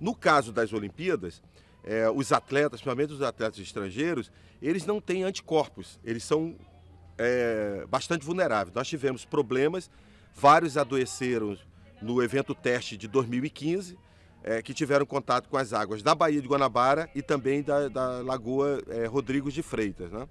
No caso das Olimpíadas, é, os atletas, principalmente os atletas estrangeiros, eles não têm anticorpos, eles são é, bastante vulneráveis. Nós tivemos problemas, vários adoeceram no evento teste de 2015, é, que tiveram contato com as águas da Baía de Guanabara e também da, da Lagoa é, Rodrigues de Freitas. Né?